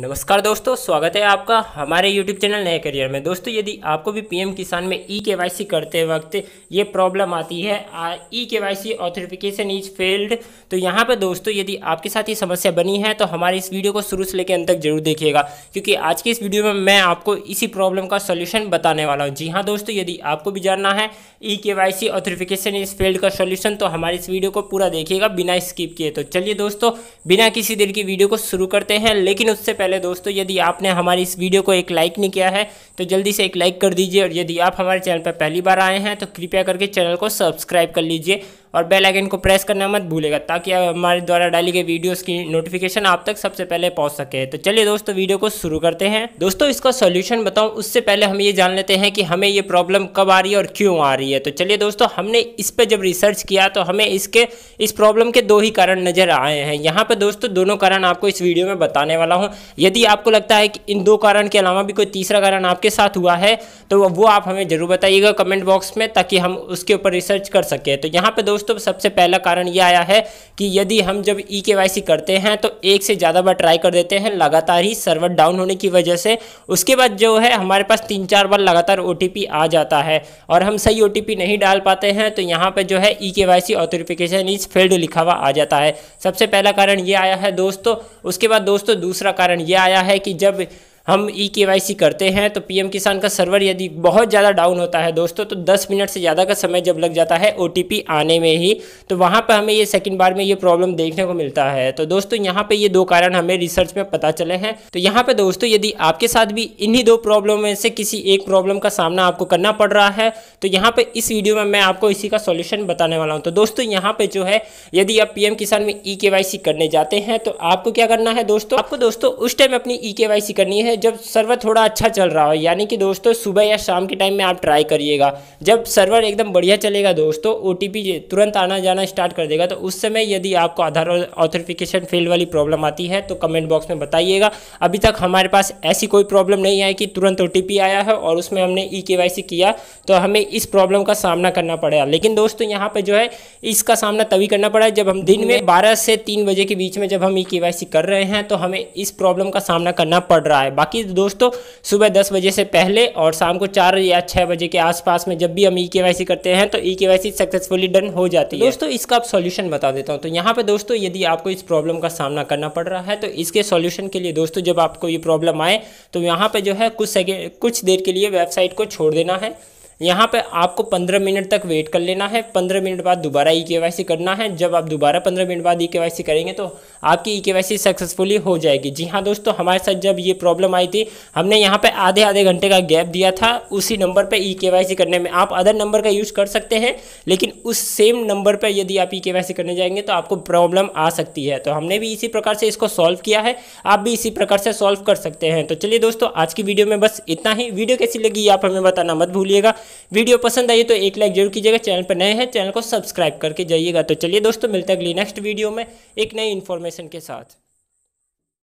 नमस्कार दोस्तों स्वागत है आपका हमारे YouTube चैनल नए करियर में दोस्तों यदि आपको भी पीएम किसान में ई e के करते वक्त ये प्रॉब्लम आती है E K Y C authentication is failed तो यहाँ पर दोस्तों यदि आपके साथ ये समस्या बनी है तो हमारे इस वीडियो को शुरू से लेकर अंत तक जरूर देखिएगा क्योंकि आज के इस वीडियो में मैं आपको इसी प्रॉब्लम का सोल्यूशन बताने वाला हूँ जी हाँ दोस्तों यदि आपको भी जानना है E K Y C is failed का सोल्यूशन तो हमारे इस वीडियो को पूरा देखिएगा बिना स्किप किए तो चलिए दोस्तों बिना किसी देर की वीडियो को शुरू करते हैं लेकिन उससे पहले पहले दोस्तों यदि आपने हमारी इस वीडियो को एक लाइक नहीं किया है तो जल्दी से एक लाइक कर दीजिए और यदि आप हमारे चैनल पर पहली बार आए हैं तो कृपया करके चैनल को सब्सक्राइब कर लीजिए और बेल आइकन को प्रेस करना मत भूलेगा ताकि हमारे द्वारा डाली गई वीडियोस की नोटिफिकेशन आप तक सबसे पहले पहुंच सके तो चलिए दोस्तों वीडियो को शुरू करते हैं दोस्तों इसका सोल्यूशन बताऊँ उससे पहले हम ये जान लेते हैं कि हमें ये प्रॉब्लम कब आ रही है और क्यों आ रही है तो चलिए दोस्तों हमने इस पर जब रिसर्च किया तो हमें इसके इस प्रॉब्लम के दो ही कारण नज़र आए हैं यहाँ पर दोस्तों दोनों कारण आपको इस वीडियो में बताने वाला हूँ यदि आपको लगता है कि इन दो कारण के अलावा भी कोई तीसरा कारण आपके साथ हुआ है तो वो आप हमें ज़रूर बताइएगा कमेंट बॉक्स में ताकि हम उसके ऊपर रिसर्च कर सकें तो यहाँ पर दोस्तों दोस्तों सबसे पहला कारण ये आया है कि यदि हम जब ई e के करते हैं तो एक से ज़्यादा बार ट्राई कर देते हैं लगातार ही सर्वर डाउन होने की वजह से उसके बाद जो है हमारे पास तीन चार बार लगातार ओ आ जाता है और हम सही ओ नहीं डाल पाते हैं तो यहाँ पर जो है E K Y C authentication is failed लिखा हुआ आ जाता है सबसे पहला कारण ये आया है दोस्तों उसके बाद दोस्तों दूसरा कारण ये आया है कि जब हम ई e के करते हैं तो पीएम किसान का सर्वर यदि बहुत ज़्यादा डाउन होता है दोस्तों तो 10 मिनट से ज़्यादा का समय जब लग जाता है ओ आने में ही तो वहाँ पर हमें ये सेकंड बार में ये प्रॉब्लम देखने को मिलता है तो दोस्तों यहाँ पर ये दो कारण हमें रिसर्च में पता चले हैं तो यहाँ पर दोस्तों यदि आपके साथ भी इन्हीं दो प्रॉब्लम में से किसी एक प्रॉब्लम का सामना आपको करना पड़ रहा है तो यहाँ पर इस वीडियो में मैं आपको इसी का सोल्यूशन बताने वाला हूँ तो दोस्तों यहाँ पर जो है यदि आप पी किसान में ई e करने जाते हैं तो आपको क्या करना है दोस्तों आपको दोस्तों उस टाइम अपनी ई e करनी है जब सर्वर थोड़ा अच्छा चल रहा हो यानी कि दोस्तों सुबह या शाम के टाइम में आप ट्राई करिएगा जब सर्वर एकदम बढ़िया चलेगा दोस्तों ओ तुरंत आना जाना स्टार्ट कर देगा तो उस समय यदि आपको आधार ऑथेंटिफिकेशन फेल वाली प्रॉब्लम आती है तो कमेंट बॉक्स में बताइएगा अभी तक हमारे पास ऐसी कोई प्रॉब्लम नहीं आई कि तुरंत ओ आया है और उसमें हमने ई e किया तो हमें इस प्रॉब्लम का सामना करना पड़ेगा लेकिन दोस्तों यहाँ पर जो है इसका सामना तभी करना पड़ा जब हम दिन में बारह से तीन बजे के बीच में जब हम ई e कर रहे हैं तो हमें इस प्रॉब्लम का सामना करना पड़ रहा है बाकी बाकी तो दोस्तों सुबह दस बजे से पहले और शाम को चार या छः बजे के आसपास में जब भी हम ई e के करते हैं तो ई के सक्सेसफुली डन हो जाती है दोस्तों इसका आप सोल्यूशन बता देता हूँ तो यहाँ पर दोस्तों यदि आपको इस प्रॉब्लम का सामना करना पड़ रहा है तो इसके सोल्यूशन के लिए दोस्तों जब आपको ये प्रॉब्लम आए तो यहाँ पर जो है कुछ सेकेंड कुछ देर के लिए वेबसाइट को छोड़ देना है यहाँ पे आपको पंद्रह मिनट तक वेट कर लेना है पंद्रह मिनट बाद दोबारा ई e के करना है जब आप दोबारा पंद्रह मिनट बाद ई e के करेंगे तो आपकी ई के सक्सेसफुली हो जाएगी जी हाँ दोस्तों हमारे साथ जब ये प्रॉब्लम आई थी हमने यहाँ पे आधे आधे घंटे का गैप दिया था उसी नंबर पे ई e के करने में आप अदर नंबर का यूज़ कर सकते हैं लेकिन उस सेम नंबर पर यदि आप ई के करने जाएंगे तो आपको प्रॉब्लम आ सकती है तो हमने भी इसी प्रकार से इसको सॉल्व किया है आप भी इसी प्रकार से सॉल्व कर सकते हैं तो चलिए दोस्तों आज की वीडियो में बस इतना ही वीडियो कैसी लगी आप हमें बताना मत भूलिएगा वीडियो पसंद आई तो एक लाइक जरूर कीजिएगा चैनल पर नए हैं चैनल को सब्सक्राइब करके जाइएगा तो चलिए दोस्तों मिलते हैं अगली नेक्स्ट वीडियो में एक नई इन्फॉर्मेशन के साथ